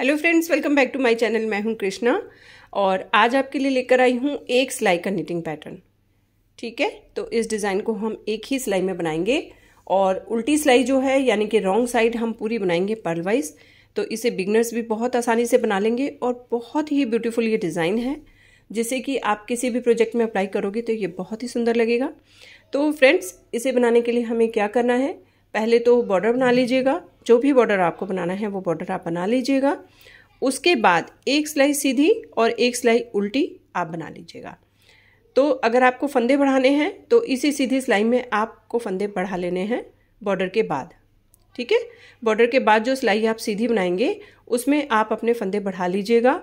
hello friends welcome back to my channel मैं हूं कृष्णा और आज आपके लिए लेकर आई हूं एक सिलाई का निटिंग पैटर्न ठीक है तो इस डिज़ाइन को हम एक ही सिलाई में बनाएंगे और उल्टी सिलाई जो है यानी कि रॉन्ग साइड हम पूरी बनाएंगे पर्ल वाइज तो इसे बिगनर्स भी बहुत आसानी से बना लेंगे और बहुत ही ब्यूटीफुल ये डिज़ाइन है जिसे कि आप किसी भी प्रोजेक्ट में अप्लाई करोगे तो ये बहुत ही सुंदर लगेगा तो फ्रेंड्स इसे बनाने के लिए हमें क्या करना है पहले तो बॉर्डर बना लीजिएगा जो भी बॉर्डर आपको बनाना है वो बॉर्डर आप बना लीजिएगा उसके बाद एक सिलाई सीधी और एक सिलाई उल्टी आप बना लीजिएगा तो अगर आपको फंदे बढ़ाने हैं तो इसी सीधी सिलाई में आपको फंदे बढ़ा लेने हैं बॉर्डर के बाद ठीक है बॉर्डर के बाद जो सिलाई आप सीधी बनाएंगे उसमें आप अपने फंदे बढ़ा लीजिएगा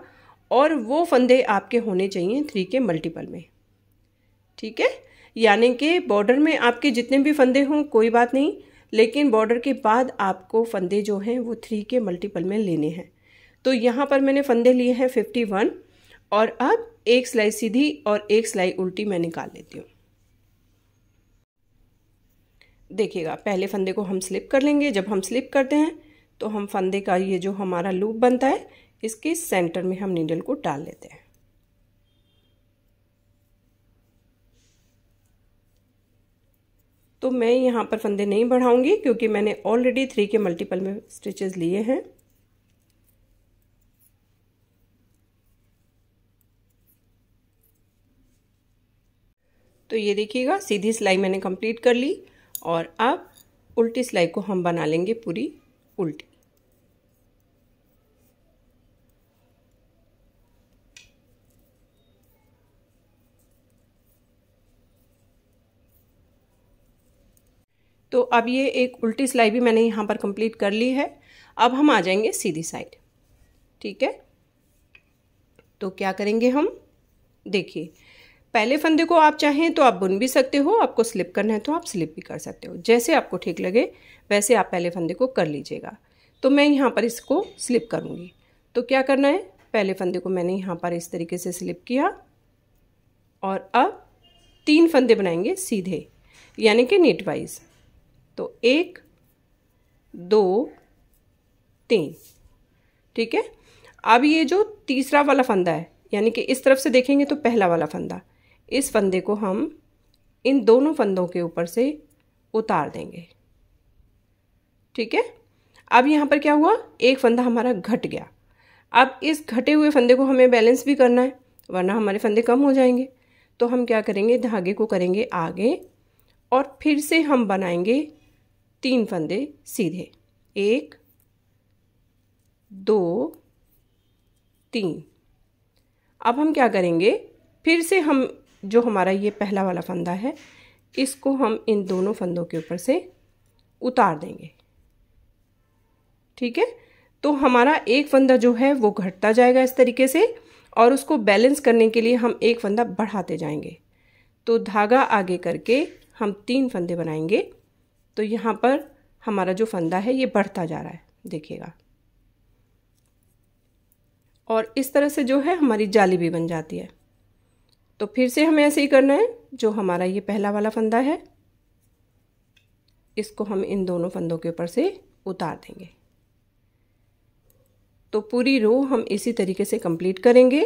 और वो फंदे आपके होने चाहिए थ्री के मल्टीपल में ठीक है यानी कि बॉर्डर में आपके जितने भी फंदे हों कोई बात नहीं लेकिन बॉर्डर के बाद आपको फंदे जो हैं वो थ्री के मल्टीपल में लेने हैं तो यहाँ पर मैंने फंदे लिए हैं फिफ्टी वन और अब एक सिलाई सीधी और एक सिलाई उल्टी मैं निकाल लेती हूँ देखिएगा पहले फंदे को हम स्लिप कर लेंगे जब हम स्लिप करते हैं तो हम फंदे का ये जो हमारा लूप बनता है इसके सेंटर में हम नीडल को डाल लेते हैं तो मैं यहाँ पर फंदे नहीं बढ़ाऊंगी क्योंकि मैंने ऑलरेडी थ्री के मल्टीपल में स्टिचेस लिए हैं तो ये देखिएगा सीधी सिलाई मैंने कंप्लीट कर ली और अब उल्टी सिलाई को हम बना लेंगे पूरी उल्टी अब ये एक उल्टी सिलाई भी मैंने यहाँ पर कंप्लीट कर ली है अब हम आ जाएंगे सीधी साइड ठीक है तो क्या करेंगे हम देखिए पहले फंदे को आप चाहें तो आप बुन भी सकते हो आपको स्लिप करना है तो आप स्लिप भी कर सकते हो जैसे आपको ठीक लगे वैसे आप पहले फंदे को कर लीजिएगा तो मैं यहाँ पर इसको स्लिप करूँगी तो क्या करना है पहले फंदे को मैंने यहाँ पर इस तरीके से स्लिप किया और अब तीन फंदे बनाएंगे सीधे यानी कि नीट वाइज तो एक दो तीन ठीक है अब ये जो तीसरा वाला फंदा है यानी कि इस तरफ से देखेंगे तो पहला वाला फंदा इस फंदे को हम इन दोनों फंदों के ऊपर से उतार देंगे ठीक है अब यहाँ पर क्या हुआ एक फंदा हमारा घट गया अब इस घटे हुए फंदे को हमें बैलेंस भी करना है वरना हमारे फंदे कम हो जाएंगे तो हम क्या करेंगे धागे को करेंगे आगे और फिर से हम बनाएंगे तीन फंदे सीधे एक दो तीन अब हम क्या करेंगे फिर से हम जो हमारा ये पहला वाला फंदा है इसको हम इन दोनों फंदों के ऊपर से उतार देंगे ठीक है तो हमारा एक फंदा जो है वो घटता जाएगा इस तरीके से और उसको बैलेंस करने के लिए हम एक फंदा बढ़ाते जाएंगे तो धागा आगे करके हम तीन फंदे बनाएंगे तो यहाँ पर हमारा जो फंदा है ये बढ़ता जा रहा है देखिएगा और इस तरह से जो है हमारी जाली भी बन जाती है तो फिर से हमें ऐसे ही करना है जो हमारा ये पहला वाला फंदा है इसको हम इन दोनों फंदों के ऊपर से उतार देंगे तो पूरी रो हम इसी तरीके से कंप्लीट करेंगे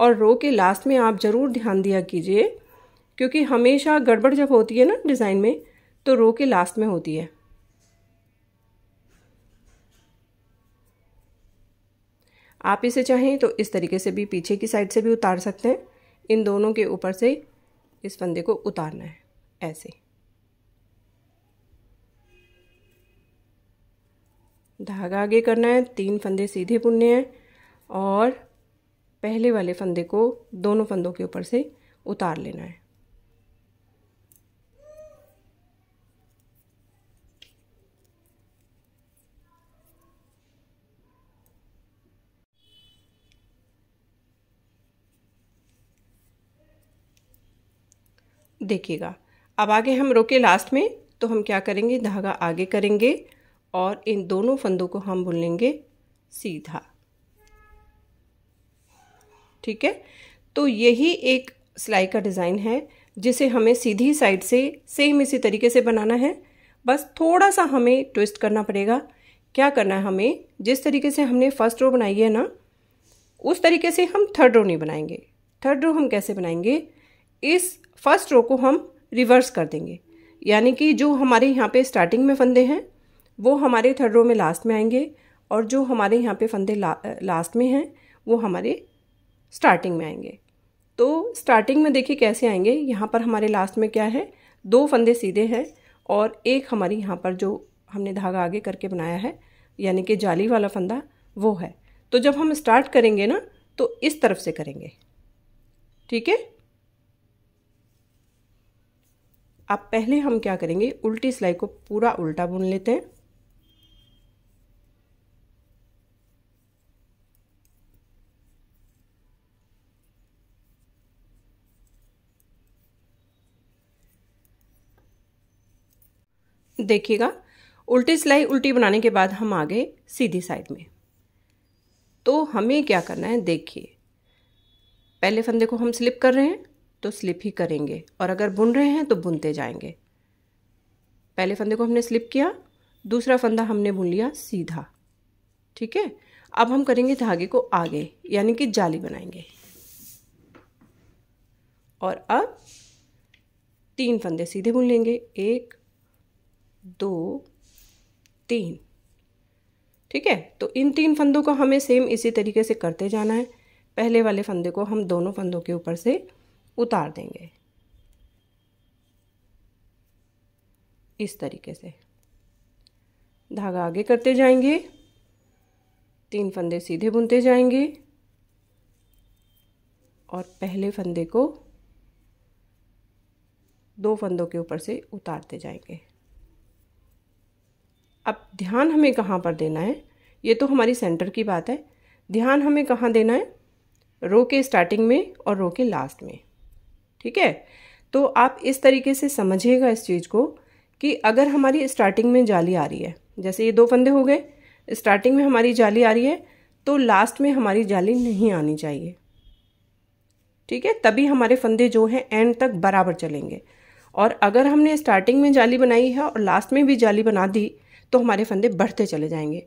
और रो के लास्ट में आप ज़रूर ध्यान दिया कीजिए क्योंकि हमेशा गड़बड़ जब होती है ना डिज़ाइन में तो रो के लास्ट में होती है आप इसे चाहें तो इस तरीके से भी पीछे की साइड से भी उतार सकते हैं इन दोनों के ऊपर से इस फंदे को उतारना है ऐसे धागा आगे करना है तीन फंदे सीधे बुनने हैं और पहले वाले फंदे को दोनों फंदों के ऊपर से उतार लेना है देखिएगा अब आगे हम रोके लास्ट में तो हम क्या करेंगे धागा आगे करेंगे और इन दोनों फंदों को हम बुन लेंगे सीधा ठीक है तो यही एक सिलाई का डिज़ाइन है जिसे हमें सीधी साइड से सेम इसी तरीके से बनाना है बस थोड़ा सा हमें ट्विस्ट करना पड़ेगा क्या करना है हमें जिस तरीके से हमने फर्स्ट रो बनाई है ना उस तरीके से हम थर्ड रो नहीं बनाएंगे थर्ड रो हम कैसे बनाएंगे इस फर्स्ट रो को हम रिवर्स कर देंगे यानी कि जो हमारे यहाँ पे स्टार्टिंग में फंदे हैं वो हमारे थर्ड रो में लास्ट में आएंगे और जो हमारे यहाँ पे फंदे ला, लास्ट में हैं वो हमारे स्टार्टिंग में आएंगे तो स्टार्टिंग में देखिए कैसे आएंगे यहाँ पर हमारे लास्ट में क्या है दो फंदे सीधे हैं और एक हमारी यहाँ पर जो हमने धागा आगे करके बनाया है यानी कि जाली वाला फंदा वो है तो जब हम स्टार्ट करेंगे ना तो इस तरफ से करेंगे ठीक है अब पहले हम क्या करेंगे उल्टी सिलाई को पूरा उल्टा बुन लेते हैं देखिएगा उल्टी सिलाई उल्टी बनाने के बाद हम आ गए सीधी साइड में तो हमें क्या करना है देखिए पहले फंदे को हम स्लिप कर रहे हैं तो स्लिप ही करेंगे और अगर बुन रहे हैं तो बुनते जाएंगे पहले फंदे को हमने स्लिप किया दूसरा फंदा हमने बुन लिया सीधा ठीक है अब हम करेंगे धागे को आगे यानी कि जाली बनाएंगे और अब तीन फंदे सीधे बुन लेंगे एक दो तीन ठीक है तो इन तीन फंदों को हमें सेम इसी तरीके से करते जाना है पहले वाले फंदे को हम दोनों फंदों के ऊपर से उतार देंगे इस तरीके से धागा आगे करते जाएंगे तीन फंदे सीधे बुनते जाएंगे और पहले फंदे को दो फंदों के ऊपर से उतारते जाएंगे अब ध्यान हमें कहाँ पर देना है ये तो हमारी सेंटर की बात है ध्यान हमें कहाँ देना है रो के स्टार्टिंग में और रो के लास्ट में ठीक है तो आप इस तरीके से समझिएगा इस चीज़ को कि अगर हमारी स्टार्टिंग में जाली आ रही है जैसे ये दो फंदे हो गए स्टार्टिंग में हमारी जाली आ रही है तो लास्ट में हमारी जाली नहीं आनी चाहिए ठीक है तभी हमारे फंदे जो हैं एंड तक बराबर चलेंगे और अगर हमने स्टार्टिंग में जाली बनाई है और लास्ट में भी जाली बना दी तो हमारे फंदे बढ़ते चले जाएंगे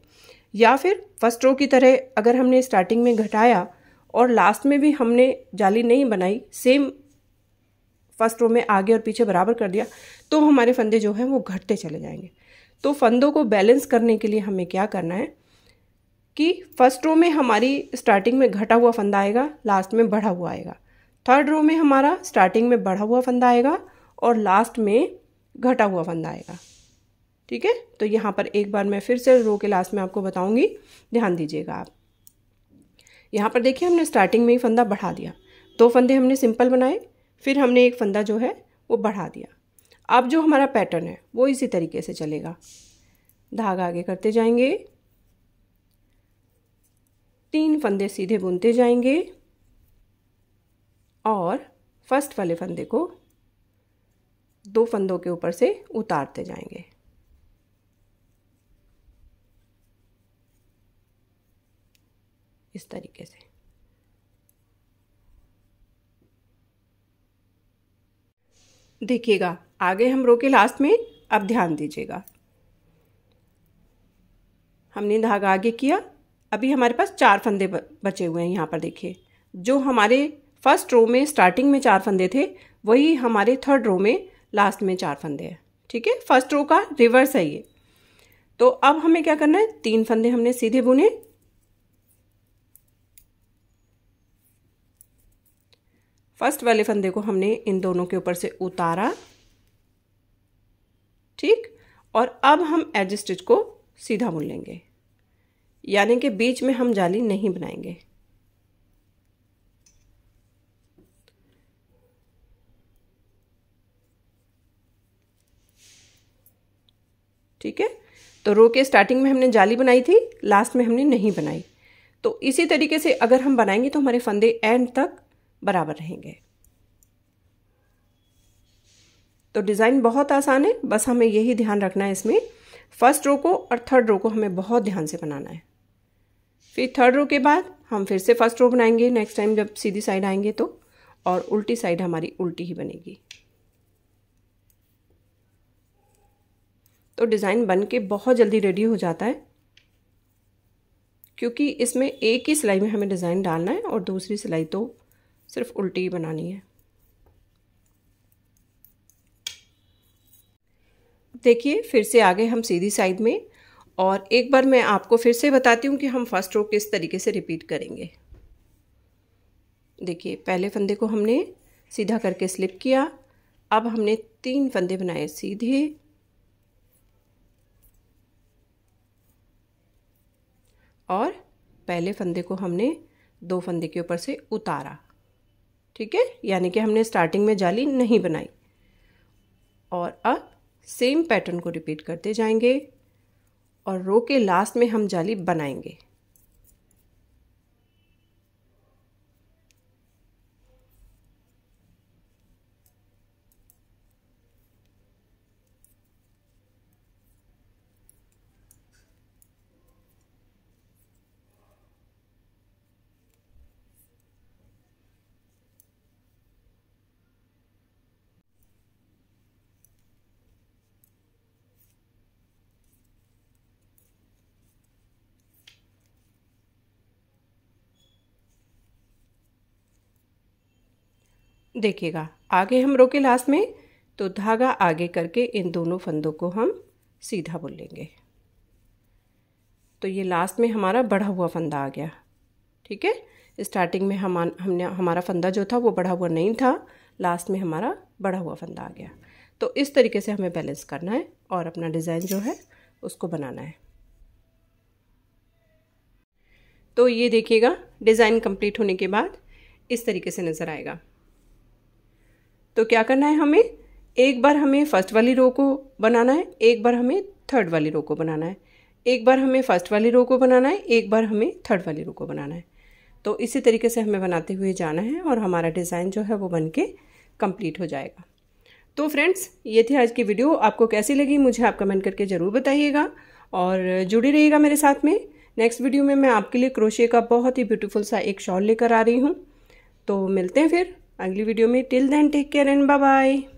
या फिर फर्स्ट रो की तरह अगर हमने स्टार्टिंग में घटाया और लास्ट में भी हमने जाली नहीं बनाई सेम फर्स्ट रो में आगे और पीछे बराबर कर दिया तो हमारे फंदे जो हैं वो घटते चले जाएंगे तो फंदों को बैलेंस करने के लिए हमें क्या करना है कि फर्स्ट रो में हमारी स्टार्टिंग में घटा हुआ फंदा आएगा लास्ट में बढ़ा हुआ आएगा थर्ड रो में हमारा स्टार्टिंग में बढ़ा हुआ फंदा आएगा और लास्ट में घटा हुआ फंदा आएगा ठीक है तो यहाँ पर एक बार मैं फिर से रो के लास्ट में आपको बताऊंगी ध्यान दीजिएगा आप यहाँ पर देखिए हमने स्टार्टिंग में ही फंदा बढ़ा दिया दो फंदे हमने सिंपल बनाए फिर हमने एक फंदा जो है वो बढ़ा दिया अब जो हमारा पैटर्न है वो इसी तरीके से चलेगा धागा आगे करते जाएंगे तीन फंदे सीधे बुनते जाएंगे और फर्स्ट वाले फंदे को दो फंदों के ऊपर से उतारते जाएंगे इस तरीके से देखिएगा आगे हम रोके लास्ट में अब ध्यान दीजिएगा हमने धागा आगे किया अभी हमारे पास चार फंदे बचे हुए हैं यहाँ पर देखिए जो हमारे फर्स्ट रो में स्टार्टिंग में चार फंदे थे वही हमारे थर्ड रो में लास्ट में चार फंदे हैं ठीक है फर्स्ट रो का रिवर्स है ये तो अब हमें क्या करना है तीन फंदे हमने सीधे बुने फर्स्ट वाले फंदे को हमने इन दोनों के ऊपर से उतारा ठीक और अब हम एज स्टिच को सीधा बुन लेंगे यानी कि बीच में हम जाली नहीं बनाएंगे ठीक है तो रो के स्टार्टिंग में हमने जाली बनाई थी लास्ट में हमने नहीं बनाई तो इसी तरीके से अगर हम बनाएंगे तो हमारे फंदे एंड तक बराबर रहेंगे तो डिज़ाइन बहुत आसान है बस हमें यही ध्यान रखना है इसमें फर्स्ट रो को और थर्ड रो को हमें बहुत ध्यान से बनाना है फिर थर्ड रो के बाद हम फिर से फर्स्ट रो बनाएंगे नेक्स्ट टाइम जब सीधी साइड आएंगे तो और उल्टी साइड हमारी उल्टी ही बनेगी तो डिज़ाइन बन के बहुत जल्दी रेडी हो जाता है क्योंकि इसमें एक ही सिलाई में हमें डिज़ाइन डालना है और दूसरी सिलाई तो सिर्फ उल्टी ही बनानी है देखिए फिर से आगे हम सीधी साइड में और एक बार मैं आपको फिर से बताती हूँ कि हम फर्स्ट रो किस तरीके से रिपीट करेंगे देखिए पहले फंदे को हमने सीधा करके स्लिप किया अब हमने तीन फंदे बनाए सीधे और पहले फंदे को हमने दो फंदे के ऊपर से उतारा ठीक है यानी कि हमने स्टार्टिंग में जाली नहीं बनाई और अब सेम पैटर्न को रिपीट करते जाएंगे और रो के लास्ट में हम जाली बनाएंगे देखिएगा आगे हम रोके लास्ट में तो धागा आगे करके इन दोनों फंदों को हम सीधा बुन लेंगे तो ये लास्ट में हमारा बढ़ा हुआ फंदा आ गया ठीक है स्टार्टिंग में हम हमने हमारा फंदा जो था वो बढ़ा हुआ नहीं था लास्ट में हमारा बढ़ा हुआ फंदा आ गया तो इस तरीके से हमें बैलेंस करना है और अपना डिज़ाइन जो है उसको बनाना है तो ये देखिएगा डिज़ाइन कंप्लीट होने के बाद इस तरीके से नज़र आएगा तो क्या करना है हमें एक बार हमें फर्स्ट वाली रो को बनाना है एक बार हमें थर्ड वाली रो को बनाना है एक बार हमें फर्स्ट वाली रो को बनाना है एक बार हमें थर्ड वाली रो को बनाना है तो इसी तरीके से हमें बनाते हुए जाना है और हमारा डिज़ाइन जो है वो बन के कम्प्लीट हो जाएगा तो फ्रेंड्स ये थी आज की वीडियो आपको कैसी लगी मुझे आप कमेंट करके ज़रूर बताइएगा और जुड़ी रहिएगा मेरे साथ में नेक्स्ट वीडियो में मैं आपके लिए क्रोशे का बहुत ही ब्यूटीफुल सा एक शॉल लेकर आ रही हूँ तो मिलते हैं फिर अगली वीडियो में till then take care and bye bye